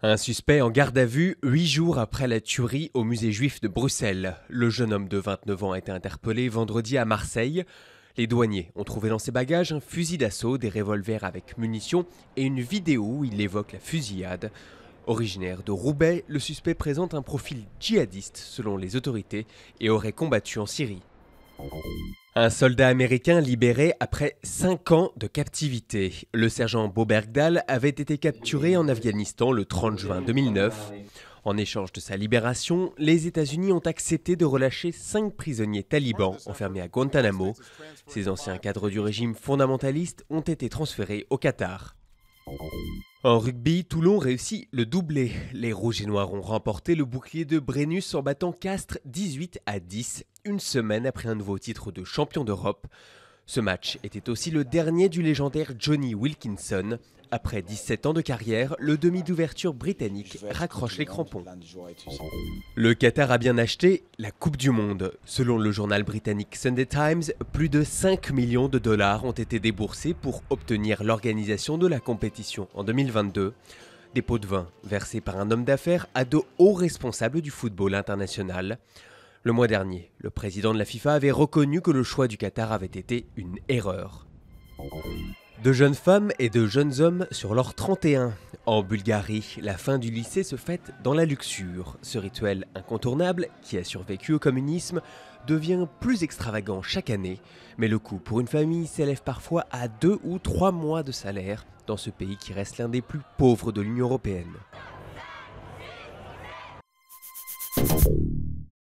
Un suspect en garde à vue huit jours après la tuerie au musée juif de Bruxelles. Le jeune homme de 29 ans a été interpellé vendredi à Marseille. Les douaniers ont trouvé dans ses bagages un fusil d'assaut, des revolvers avec munitions et une vidéo où il évoque la fusillade. Originaire de Roubaix, le suspect présente un profil djihadiste selon les autorités et aurait combattu en Syrie. Un soldat américain libéré après 5 ans de captivité. Le sergent Bobergdal avait été capturé en Afghanistan le 30 juin 2009. En échange de sa libération, les États-Unis ont accepté de relâcher cinq prisonniers talibans enfermés à Guantanamo. Ces anciens cadres du régime fondamentaliste ont été transférés au Qatar. En rugby, Toulon réussit le doublé. Les Rouges et Noirs ont remporté le bouclier de Brennus en battant Castres 18 à 10 une semaine après un nouveau titre de champion d'Europe. Ce match était aussi le dernier du légendaire Johnny Wilkinson. Après 17 ans de carrière, le demi d'ouverture britannique raccroche les crampons. Le Qatar a bien acheté la Coupe du Monde. Selon le journal britannique Sunday Times, plus de 5 millions de dollars ont été déboursés pour obtenir l'organisation de la compétition en 2022. Des pots de vin versés par un homme d'affaires à de hauts responsables du football international. Le mois dernier, le président de la FIFA avait reconnu que le choix du Qatar avait été une erreur. De jeunes femmes et de jeunes hommes sur leur 31. En Bulgarie, la fin du lycée se fête dans la luxure. Ce rituel incontournable, qui a survécu au communisme, devient plus extravagant chaque année. Mais le coût pour une famille s'élève parfois à deux ou trois mois de salaire dans ce pays qui reste l'un des plus pauvres de l'Union européenne.